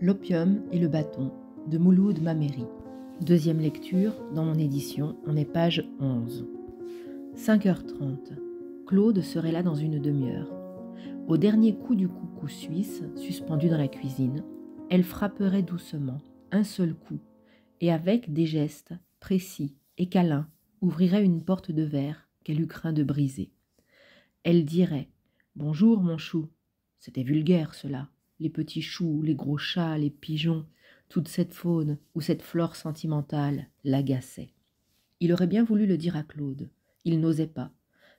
L'opium et le bâton de Mouloud Maméry. Deuxième lecture dans mon édition, on est page 11. 5h30. Claude serait là dans une demi-heure. Au dernier coup du coucou suisse, suspendu dans la cuisine, elle frapperait doucement, un seul coup, et avec des gestes précis et câlins, ouvrirait une porte de verre qu'elle eût craint de briser. Elle dirait Bonjour, mon chou. C'était vulgaire, cela les petits choux, les gros chats, les pigeons, toute cette faune ou cette flore sentimentale l'agaçait. Il aurait bien voulu le dire à Claude. Il n'osait pas,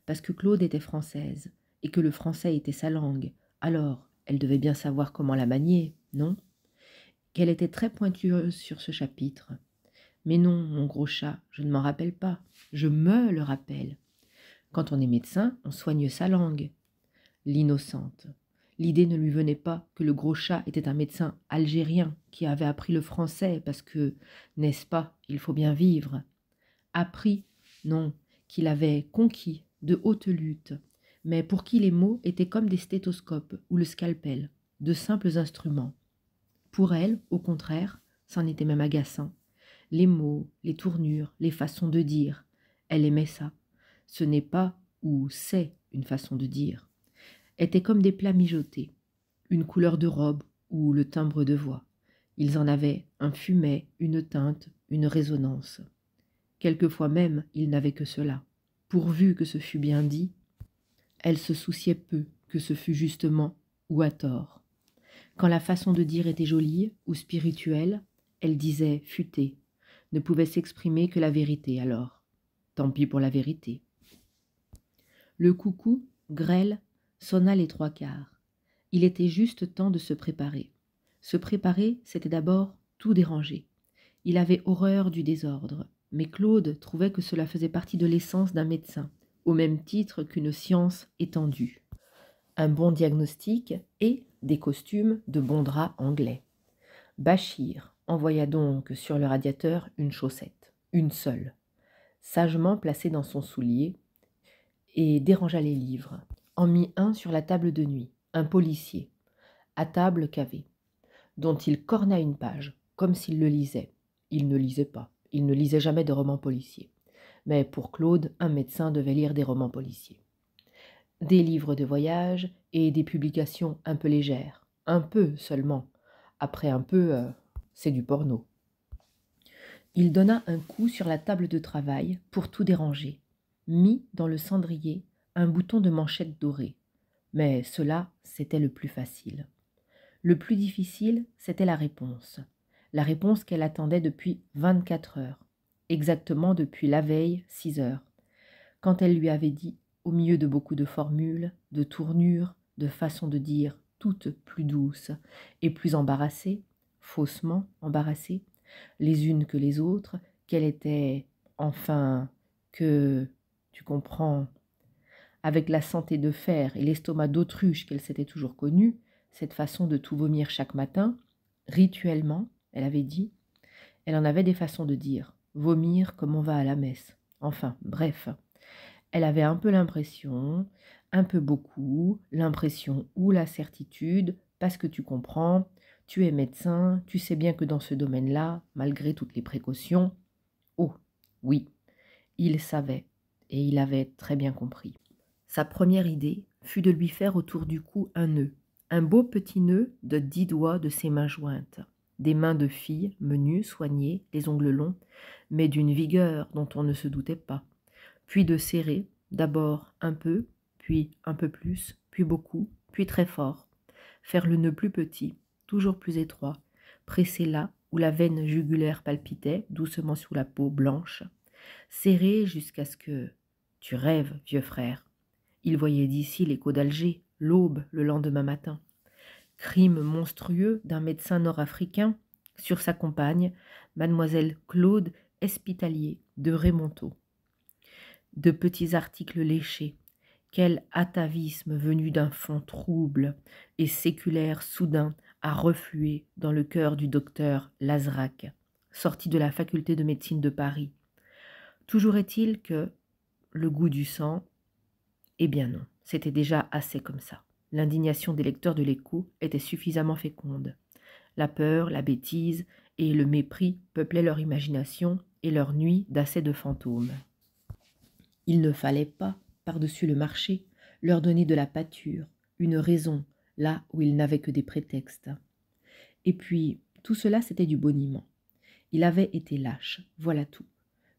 parce que Claude était française, et que le français était sa langue, alors elle devait bien savoir comment la manier, non Qu'elle était très pointueuse sur ce chapitre. Mais non, mon gros chat, je ne m'en rappelle pas, je me le rappelle. Quand on est médecin, on soigne sa langue. L'innocente. L'idée ne lui venait pas que le gros chat était un médecin algérien qui avait appris le français parce que, n'est-ce pas, il faut bien vivre. Appris, non, qu'il avait conquis de hautes luttes, mais pour qui les mots étaient comme des stéthoscopes ou le scalpel, de simples instruments. Pour elle, au contraire, c'en était même agaçant. Les mots, les tournures, les façons de dire, elle aimait ça. Ce n'est pas ou c'est une façon de dire étaient comme des plats mijotés, une couleur de robe ou le timbre de voix. Ils en avaient un fumet, une teinte, une résonance. Quelquefois même, ils n'avaient que cela. Pourvu que ce fût bien dit, elle se souciait peu que ce fût justement ou à tort. Quand la façon de dire était jolie ou spirituelle, elle disait futé ne pouvait s'exprimer que la vérité alors. Tant pis pour la vérité. Le coucou, grêle, sonna les trois quarts. Il était juste temps de se préparer. Se préparer, c'était d'abord tout déranger. Il avait horreur du désordre, mais Claude trouvait que cela faisait partie de l'essence d'un médecin, au même titre qu'une science étendue. Un bon diagnostic et des costumes de bon drap anglais. Bachir envoya donc sur le radiateur une chaussette, une seule, sagement placée dans son soulier, et dérangea les livres en mit un sur la table de nuit, un policier, à table cavée, dont il corna une page, comme s'il le lisait. Il ne lisait pas, il ne lisait jamais de romans policiers. Mais pour Claude, un médecin devait lire des romans policiers. Des livres de voyage et des publications un peu légères, un peu seulement. Après un peu, euh, c'est du porno. Il donna un coup sur la table de travail pour tout déranger, mit dans le cendrier un bouton de manchette dorée. Mais cela, c'était le plus facile. Le plus difficile, c'était la réponse. La réponse qu'elle attendait depuis 24 heures, exactement depuis la veille, 6 heures, quand elle lui avait dit, au milieu de beaucoup de formules, de tournures, de façons de dire, toutes plus douces et plus embarrassées, faussement embarrassées, les unes que les autres, qu'elle était, enfin, que, tu comprends, avec la santé de fer et l'estomac d'autruche qu'elle s'était toujours connue, cette façon de tout vomir chaque matin, rituellement, elle avait dit, elle en avait des façons de dire, vomir comme on va à la messe. Enfin, bref. Elle avait un peu l'impression, un peu beaucoup, l'impression ou la certitude, parce que tu comprends, tu es médecin, tu sais bien que dans ce domaine-là, malgré toutes les précautions, oh, oui, il savait, et il avait très bien compris. Sa première idée fut de lui faire autour du cou un nœud, un beau petit nœud de dix doigts de ses mains jointes, des mains de fille, menues, soignées, les ongles longs, mais d'une vigueur dont on ne se doutait pas, puis de serrer, d'abord un peu, puis un peu plus, puis beaucoup, puis très fort, faire le nœud plus petit, toujours plus étroit, presser là où la veine jugulaire palpitait doucement sous la peau blanche, serrer jusqu'à ce que tu rêves, vieux frère, il voyait d'ici l'écho d'Alger, l'aube, le lendemain matin. Crime monstrueux d'un médecin nord-africain sur sa compagne, mademoiselle Claude Espitalier de Rémonteau. De petits articles léchés. Quel atavisme venu d'un fond trouble et séculaire soudain a reflué dans le cœur du docteur Lazrac, sorti de la faculté de médecine de Paris. Toujours est-il que le goût du sang, eh bien non, c'était déjà assez comme ça. L'indignation des lecteurs de l'écho était suffisamment féconde. La peur, la bêtise et le mépris peuplaient leur imagination et leur nuit d'assez de fantômes. Il ne fallait pas, par-dessus le marché, leur donner de la pâture, une raison, là où ils n'avaient que des prétextes. Et puis, tout cela, c'était du boniment. Il avait été lâche, voilà tout.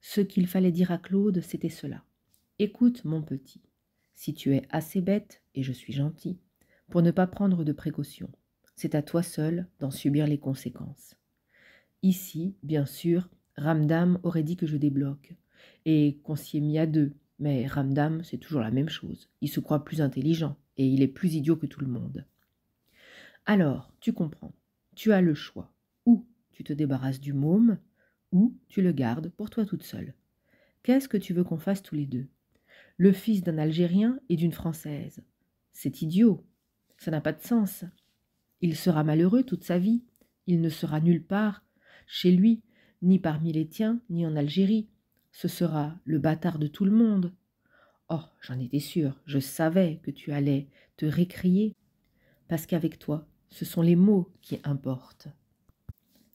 Ce qu'il fallait dire à Claude, c'était cela. Écoute, mon petit, si tu es assez bête, et je suis gentil, pour ne pas prendre de précautions. C'est à toi seul d'en subir les conséquences. Ici, bien sûr, Ramdam aurait dit que je débloque, et qu'on s'y est mis à deux, mais Ramdam, c'est toujours la même chose. Il se croit plus intelligent, et il est plus idiot que tout le monde. Alors, tu comprends, tu as le choix. Ou tu te débarrasses du môme, ou tu le gardes pour toi toute seule. Qu'est-ce que tu veux qu'on fasse tous les deux le fils d'un Algérien et d'une Française. C'est idiot. Ça n'a pas de sens. Il sera malheureux toute sa vie. Il ne sera nulle part, chez lui, ni parmi les tiens, ni en Algérie. Ce sera le bâtard de tout le monde. Oh, j'en étais sûre, je savais que tu allais te récrier, parce qu'avec toi, ce sont les mots qui importent.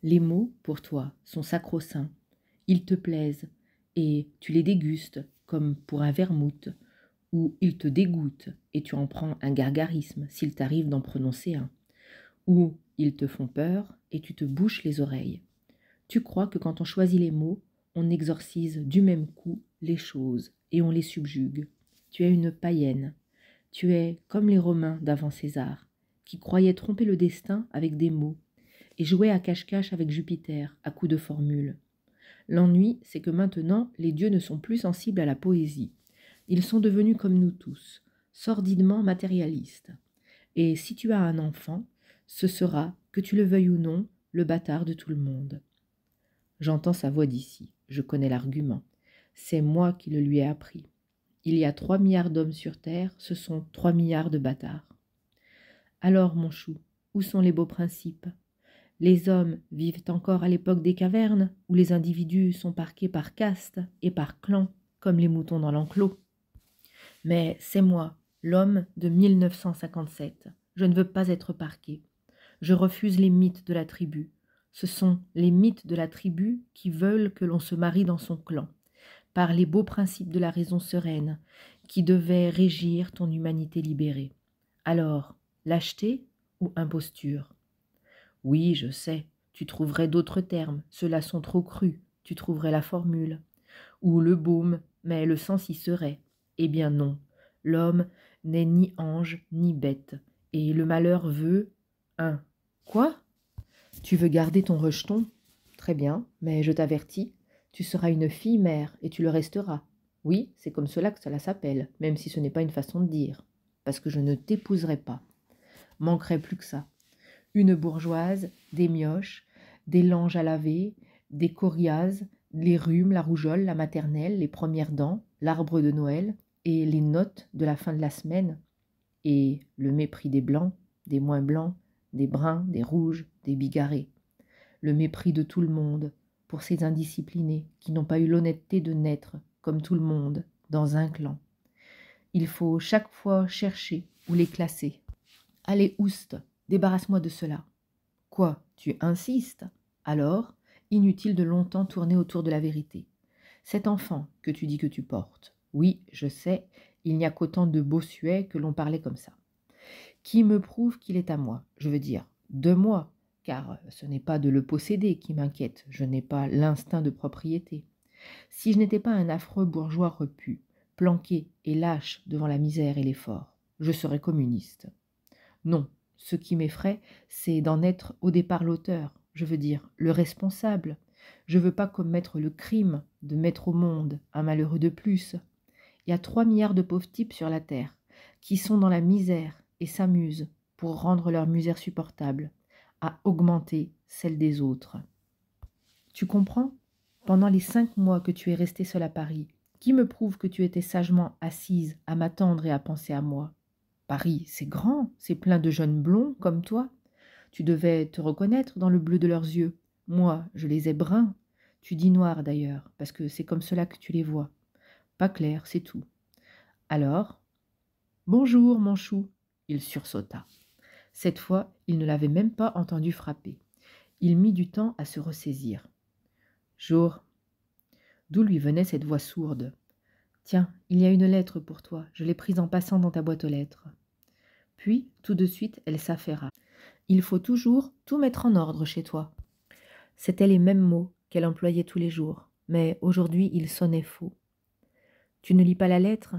Les mots, pour toi, sont sacro-saints. Ils te plaisent, et tu les dégustes, comme pour un vermouth, ou il te dégoûte et tu en prends un gargarisme s'il t'arrive d'en prononcer un, ou ils te font peur et tu te bouches les oreilles. Tu crois que quand on choisit les mots, on exorcise du même coup les choses et on les subjugue. Tu es une païenne. Tu es comme les Romains d'avant César, qui croyaient tromper le destin avec des mots et jouaient à cache-cache avec Jupiter à coups de formules. L'ennui, c'est que maintenant, les dieux ne sont plus sensibles à la poésie. Ils sont devenus comme nous tous, sordidement matérialistes. Et si tu as un enfant, ce sera, que tu le veuilles ou non, le bâtard de tout le monde. J'entends sa voix d'ici, je connais l'argument. C'est moi qui le lui ai appris. Il y a trois milliards d'hommes sur Terre, ce sont trois milliards de bâtards. Alors, mon chou, où sont les beaux principes les hommes vivent encore à l'époque des cavernes, où les individus sont parqués par caste et par clan, comme les moutons dans l'enclos. Mais c'est moi, l'homme de 1957. Je ne veux pas être parqué. Je refuse les mythes de la tribu. Ce sont les mythes de la tribu qui veulent que l'on se marie dans son clan, par les beaux principes de la raison sereine, qui devaient régir ton humanité libérée. Alors, lâcheté ou imposture oui, je sais, tu trouverais d'autres termes, ceux-là sont trop crus, tu trouverais la formule. Ou le baume, mais le sens y serait. Eh bien non, l'homme n'est ni ange ni bête, et le malheur veut un. Quoi Tu veux garder ton rejeton Très bien, mais je t'avertis, tu seras une fille mère et tu le resteras. Oui, c'est comme cela que cela s'appelle, même si ce n'est pas une façon de dire, parce que je ne t'épouserai pas. Manquerait plus que ça une bourgeoise, des mioches, des langes à laver, des coriaces, les rhumes, la rougeole, la maternelle, les premières dents, l'arbre de Noël et les notes de la fin de la semaine, et le mépris des blancs, des moins blancs, des bruns, des rouges, des bigarrés, le mépris de tout le monde pour ces indisciplinés qui n'ont pas eu l'honnêteté de naître, comme tout le monde, dans un clan. Il faut chaque fois chercher ou les classer. Allez, ouste, Débarrasse-moi de cela. Quoi Tu insistes Alors, inutile de longtemps tourner autour de la vérité. Cet enfant que tu dis que tu portes. Oui, je sais, il n'y a qu'autant de Bossuet que l'on parlait comme ça. Qui me prouve qu'il est à moi Je veux dire, de moi, car ce n'est pas de le posséder qui m'inquiète, je n'ai pas l'instinct de propriété. Si je n'étais pas un affreux bourgeois repu, planqué et lâche devant la misère et l'effort, je serais communiste. Non, ce qui m'effraie, c'est d'en être au départ l'auteur, je veux dire le responsable. Je veux pas commettre le crime de mettre au monde un malheureux de plus. Il y a trois milliards de pauvres types sur la terre qui sont dans la misère et s'amusent pour rendre leur misère supportable, à augmenter celle des autres. Tu comprends Pendant les cinq mois que tu es resté seul à Paris, qui me prouve que tu étais sagement assise à m'attendre et à penser à moi Paris, c'est grand, c'est plein de jeunes blonds comme toi. Tu devais te reconnaître dans le bleu de leurs yeux. Moi, je les ai bruns. Tu dis noir d'ailleurs, parce que c'est comme cela que tu les vois. Pas clair, c'est tout. Alors Bonjour, mon chou Il sursauta. Cette fois, il ne l'avait même pas entendu frapper. Il mit du temps à se ressaisir. Jour D'où lui venait cette voix sourde Tiens, il y a une lettre pour toi, je l'ai prise en passant dans ta boîte aux lettres. Puis, tout de suite, elle s'affaira. Il faut toujours tout mettre en ordre chez toi. C'étaient les mêmes mots qu'elle employait tous les jours, mais aujourd'hui ils sonnaient faux. Tu ne lis pas la lettre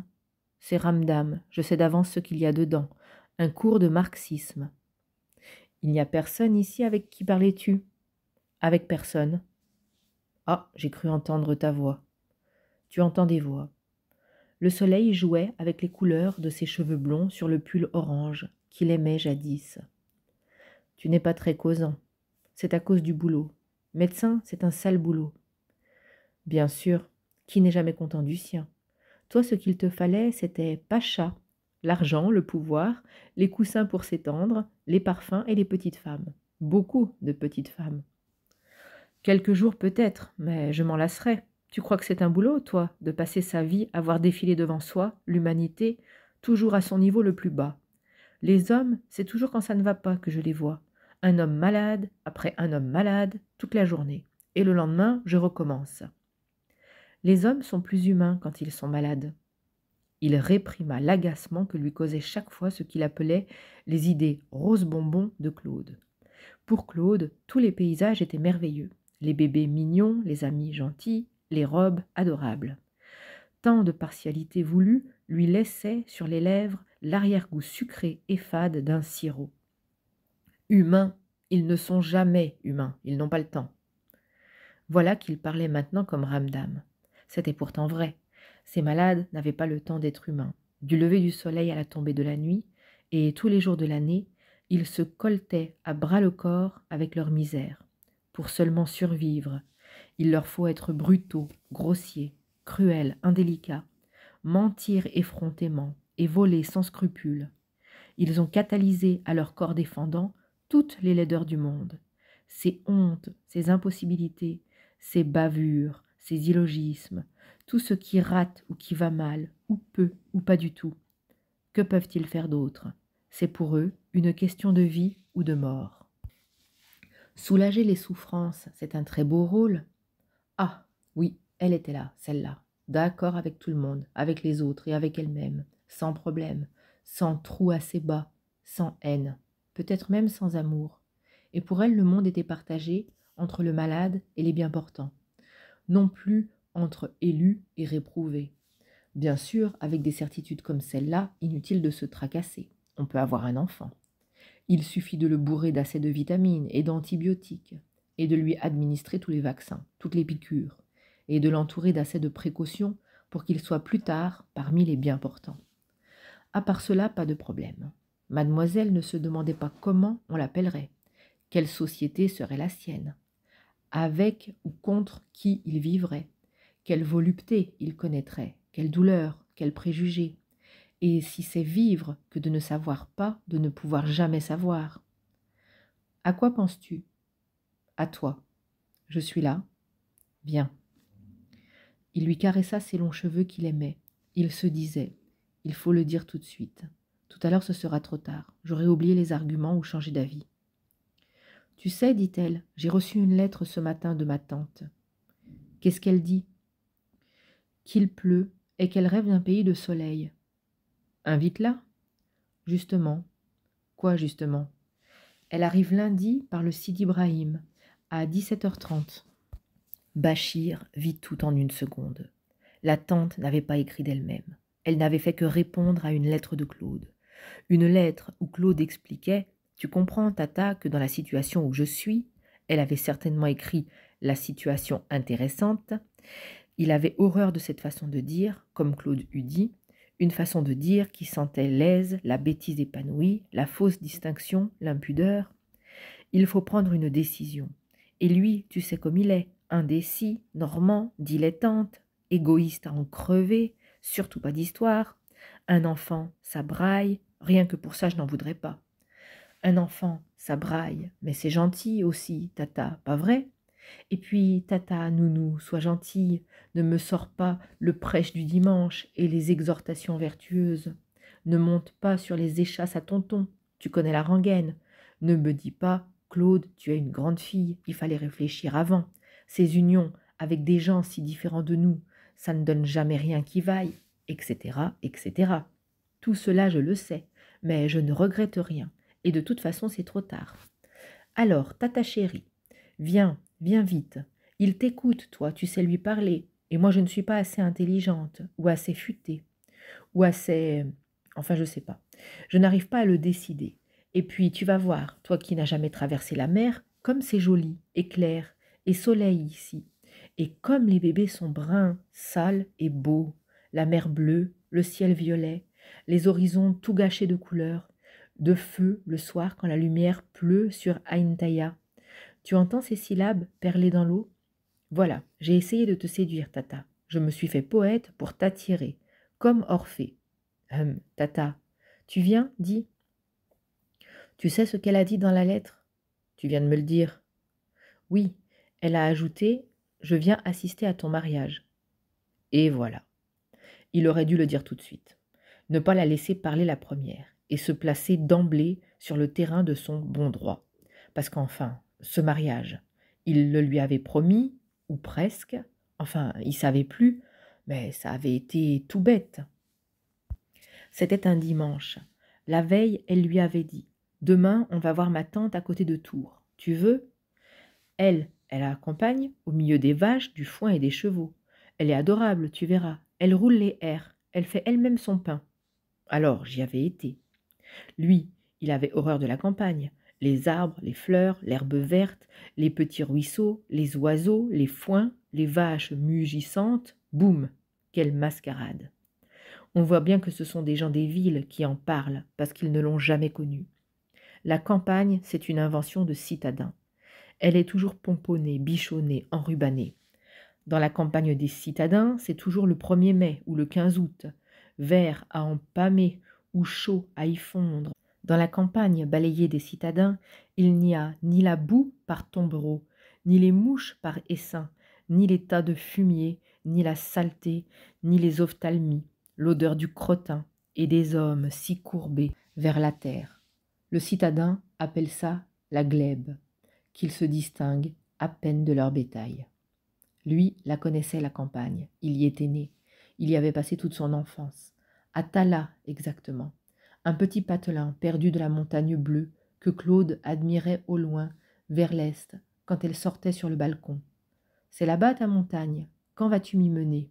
C'est ramdam, je sais d'avance ce qu'il y a dedans. Un cours de marxisme. Il n'y a personne ici avec qui parlais-tu Avec personne. Ah, j'ai cru entendre ta voix. Tu entends des voix. Le soleil jouait avec les couleurs de ses cheveux blonds sur le pull orange qu'il aimait jadis. Tu n'es pas très causant. C'est à cause du boulot. Médecin, c'est un sale boulot. Bien sûr, qui n'est jamais content du sien Toi, ce qu'il te fallait, c'était Pacha, l'argent, le pouvoir, les coussins pour s'étendre, les parfums et les petites femmes. Beaucoup de petites femmes. Quelques jours peut-être, mais je m'en lasserai. Tu crois que c'est un boulot, toi, de passer sa vie à voir défiler devant soi l'humanité, toujours à son niveau le plus bas. Les hommes, c'est toujours quand ça ne va pas que je les vois. Un homme malade, après un homme malade, toute la journée. Et le lendemain, je recommence. Les hommes sont plus humains quand ils sont malades. Il réprima l'agacement que lui causait chaque fois ce qu'il appelait les idées rose bonbon de Claude. Pour Claude, tous les paysages étaient merveilleux. Les bébés mignons, les amis gentils, les robes adorables. Tant de partialité voulue lui laissait sur les lèvres l'arrière-goût sucré et fade d'un sirop. Humains, ils ne sont jamais humains, ils n'ont pas le temps. Voilà qu'il parlait maintenant comme Ramdam. C'était pourtant vrai. Ces malades n'avaient pas le temps d'être humains. Du lever du soleil à la tombée de la nuit, et tous les jours de l'année, ils se coltaient à bras le corps avec leur misère, pour seulement survivre il leur faut être brutaux, grossiers, cruels, indélicats, mentir effrontément et voler sans scrupule. Ils ont catalysé à leur corps défendant toutes les laideurs du monde, ces hontes, ces impossibilités, ces bavures, ces illogismes, tout ce qui rate ou qui va mal, ou peu ou pas du tout. Que peuvent-ils faire d'autre C'est pour eux une question de vie ou de mort. Soulager les souffrances, c'est un très beau rôle, oui, elle était là, celle-là, d'accord avec tout le monde, avec les autres et avec elle-même, sans problème, sans trou assez bas, sans haine, peut-être même sans amour. Et pour elle, le monde était partagé entre le malade et les bien portants, non plus entre élus et réprouvés. Bien sûr, avec des certitudes comme celle-là, inutile de se tracasser. On peut avoir un enfant. Il suffit de le bourrer d'assez de vitamines et d'antibiotiques, et de lui administrer tous les vaccins, toutes les piqûres et de l'entourer d'assez de précautions pour qu'il soit plus tard parmi les bien portants. À part cela, pas de problème. Mademoiselle ne se demandait pas comment on l'appellerait, quelle société serait la sienne, avec ou contre qui il vivrait, quelle volupté il connaîtrait, quelle douleur, quels préjugés, et si c'est vivre que de ne savoir pas, de ne pouvoir jamais savoir. À quoi penses-tu À toi. Je suis là. Bien. Il lui caressa ses longs cheveux qu'il aimait. Il se disait Il faut le dire tout de suite. Tout à l'heure, ce sera trop tard. J'aurai oublié les arguments ou changé d'avis. Tu sais, dit-elle, j'ai reçu une lettre ce matin de ma tante. Qu'est-ce qu'elle dit Qu'il pleut et qu'elle rêve d'un pays de soleil. Invite-la. Justement. Quoi, justement Elle arrive lundi par le Sidi Ibrahim, à 17h30. Bachir vit tout en une seconde. La tante n'avait pas écrit d'elle-même. Elle n'avait fait que répondre à une lettre de Claude. Une lettre où Claude expliquait Tu comprends, Tata, que dans la situation où je suis, elle avait certainement écrit la situation intéressante. Il avait horreur de cette façon de dire, comme Claude eût dit, une façon de dire qui sentait l'aise, la bêtise épanouie, la fausse distinction, l'impudeur. Il faut prendre une décision. Et lui, tu sais comme il est, indécis, normand, dilettante, égoïste à en crever, surtout pas d'histoire. Un enfant, ça braille, rien que pour ça je n'en voudrais pas. Un enfant, ça braille, mais c'est gentil aussi, tata, pas vrai Et puis, tata, nounou, sois gentille, ne me sors pas le prêche du dimanche et les exhortations vertueuses. Ne monte pas sur les échasses à tonton, tu connais la rengaine. Ne me dis pas, Claude, tu as une grande fille, il fallait réfléchir avant ces unions avec des gens si différents de nous, ça ne donne jamais rien qui vaille, etc., etc. Tout cela, je le sais, mais je ne regrette rien, et de toute façon, c'est trop tard. Alors, tata chérie, viens, viens vite. Il t'écoute, toi, tu sais lui parler, et moi, je ne suis pas assez intelligente, ou assez futée, ou assez... Enfin, je sais pas. Je n'arrive pas à le décider. Et puis, tu vas voir, toi qui n'as jamais traversé la mer, comme c'est joli et clair et soleil ici. Et comme les bébés sont bruns, sales et beaux, la mer bleue, le ciel violet, les horizons tout gâchés de couleurs, de feu le soir quand la lumière pleut sur Aintaya. Tu entends ces syllabes perler dans l'eau Voilà, j'ai essayé de te séduire, Tata. Je me suis fait poète pour t'attirer, comme Orphée. Hum, Tata, tu viens, dis Tu sais ce qu'elle a dit dans la lettre Tu viens de me le dire. Oui, elle a ajouté Je viens assister à ton mariage. Et voilà. Il aurait dû le dire tout de suite. Ne pas la laisser parler la première et se placer d'emblée sur le terrain de son bon droit. Parce qu'enfin, ce mariage, il le lui avait promis, ou presque, enfin, il savait plus, mais ça avait été tout bête. C'était un dimanche. La veille, elle lui avait dit Demain, on va voir ma tante à côté de Tours. Tu veux Elle, elle accompagne au milieu des vaches, du foin et des chevaux. Elle est adorable, tu verras. Elle roule les airs. Elle fait elle-même son pain. Alors, j'y avais été. Lui, il avait horreur de la campagne. Les arbres, les fleurs, l'herbe verte, les petits ruisseaux, les oiseaux, les foins, les vaches mugissantes. Boum Quelle mascarade On voit bien que ce sont des gens des villes qui en parlent, parce qu'ils ne l'ont jamais connue. La campagne, c'est une invention de citadins. Elle est toujours pomponnée, bichonnée, enrubannée. Dans la campagne des citadins, c'est toujours le 1er mai ou le 15 août, vert à empamer ou chaud à y fondre. Dans la campagne balayée des citadins, il n'y a ni la boue par tombereau, ni les mouches par essaim, ni les tas de fumier, ni la saleté, ni les ophtalmies, l'odeur du crottin et des hommes si courbés vers la terre. Le citadin appelle ça la glèbe qu'ils se distinguent à peine de leur bétail. Lui la connaissait, la campagne, il y était né, il y avait passé toute son enfance, à Tala exactement, un petit patelin perdu de la montagne bleue que Claude admirait au loin, vers l'est, quand elle sortait sur le balcon. C'est là-bas ta montagne, quand vas-tu m'y mener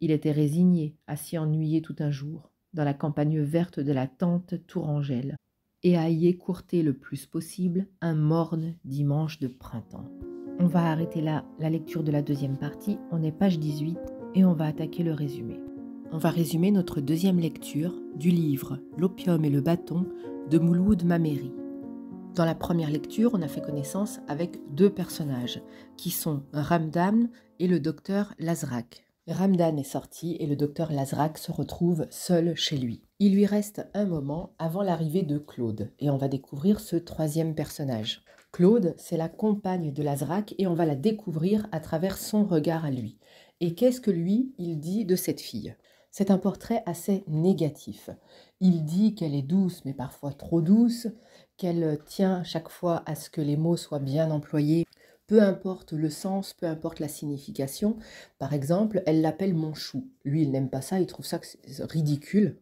Il était résigné à s'y ennuyer tout un jour, dans la campagne verte de la tente Tourangelle et à y écourter le plus possible un morne dimanche de printemps. On va arrêter là la lecture de la deuxième partie, on est page 18 et on va attaquer le résumé. On va résumer notre deuxième lecture du livre L'opium et le bâton de Mouloud Maméry. Dans la première lecture, on a fait connaissance avec deux personnages qui sont Ramdan et le docteur Lazrak. Ramdan est sorti et le docteur Lazrak se retrouve seul chez lui. Il lui reste un moment avant l'arrivée de Claude et on va découvrir ce troisième personnage. Claude, c'est la compagne de Lazrac et on va la découvrir à travers son regard à lui. Et qu'est-ce que lui, il dit de cette fille C'est un portrait assez négatif. Il dit qu'elle est douce, mais parfois trop douce, qu'elle tient chaque fois à ce que les mots soient bien employés, peu importe le sens, peu importe la signification. Par exemple, elle l'appelle mon chou. Lui, il n'aime pas ça, il trouve ça ridicule.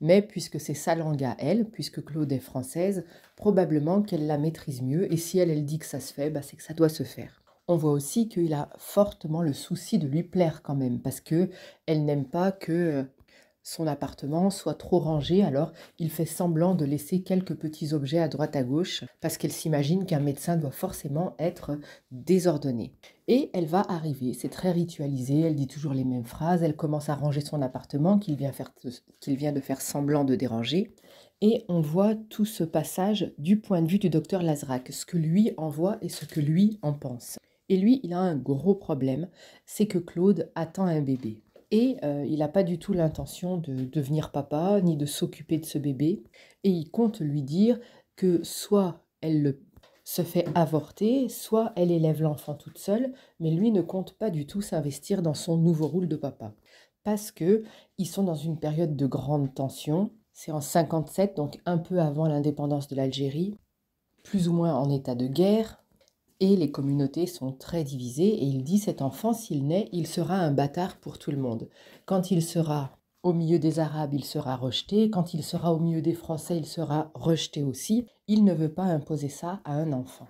Mais puisque c'est sa langue à elle, puisque Claude est française, probablement qu'elle la maîtrise mieux et si elle, elle dit que ça se fait, bah, c'est que ça doit se faire. On voit aussi qu'il a fortement le souci de lui plaire quand même, parce que elle n'aime pas que euh, son appartement soit trop rangé, alors il fait semblant de laisser quelques petits objets à droite à gauche parce qu'elle s'imagine qu'un médecin doit forcément être désordonné. Et elle va arriver, c'est très ritualisé, elle dit toujours les mêmes phrases, elle commence à ranger son appartement qu'il vient, faire, qu'il vient de faire semblant de déranger. Et on voit tout ce passage du point de vue du docteur Lazrak, ce que lui en voit et ce que lui en pense. Et lui, il a un gros problème, c'est que Claude attend un bébé et euh, il n'a pas du tout l'intention de devenir papa ni de s'occuper de ce bébé. Et il compte lui dire que soit elle se fait avorter, soit elle élève l'enfant toute seule, mais lui ne compte pas du tout s'investir dans son nouveau rôle de papa. Parce que sont dans une période de grande tension. C'est en 57, donc un peu avant l'indépendance de l'Algérie, plus ou moins en état de guerre, et les communautés sont très divisées et il dit cet enfant s'il naît, il sera un bâtard pour tout le monde. Quand il sera au milieu des Arabes, il sera rejeté, quand il sera au milieu des Français, il sera rejeté aussi. Il ne veut pas imposer ça à un enfant.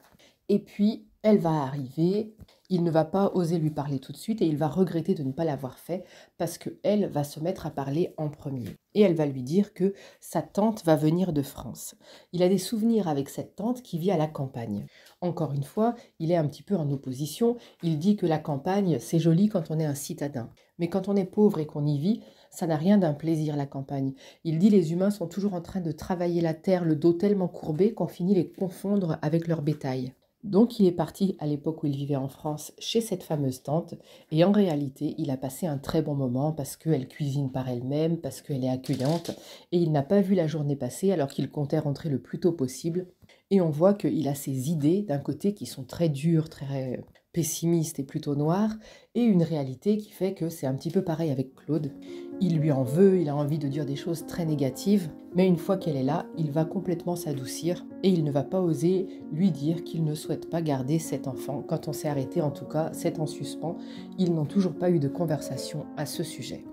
Et puis, elle va arriver, il ne va pas oser lui parler tout de suite et il va regretter de ne pas l'avoir fait parce que elle va se mettre à parler en premier et elle va lui dire que sa tante va venir de France. Il a des souvenirs avec cette tante qui vit à la campagne. Encore une fois, il est un petit peu en opposition, il dit que la campagne, c'est joli quand on est un citadin, mais quand on est pauvre et qu'on y vit, ça n'a rien d'un plaisir la campagne. Il dit les humains sont toujours en train de travailler la terre, le dos tellement courbé qu'on finit les confondre avec leur bétail. Donc il est parti à l'époque où il vivait en France chez cette fameuse tante et en réalité il a passé un très bon moment parce qu'elle cuisine par elle-même, parce qu'elle est accueillante et il n'a pas vu la journée passer alors qu'il comptait rentrer le plus tôt possible. Et on voit qu'il a ses idées d'un côté qui sont très dures, très, pessimiste et plutôt noir et une réalité qui fait que c'est un petit peu pareil avec Claude. Il lui en veut, il a envie de dire des choses très négatives, mais une fois qu'elle est là, il va complètement s'adoucir et il ne va pas oser lui dire qu'il ne souhaite pas garder cet enfant. Quand on s'est arrêté, en tout cas, c'est en suspens. Ils n'ont toujours pas eu de conversation à ce sujet.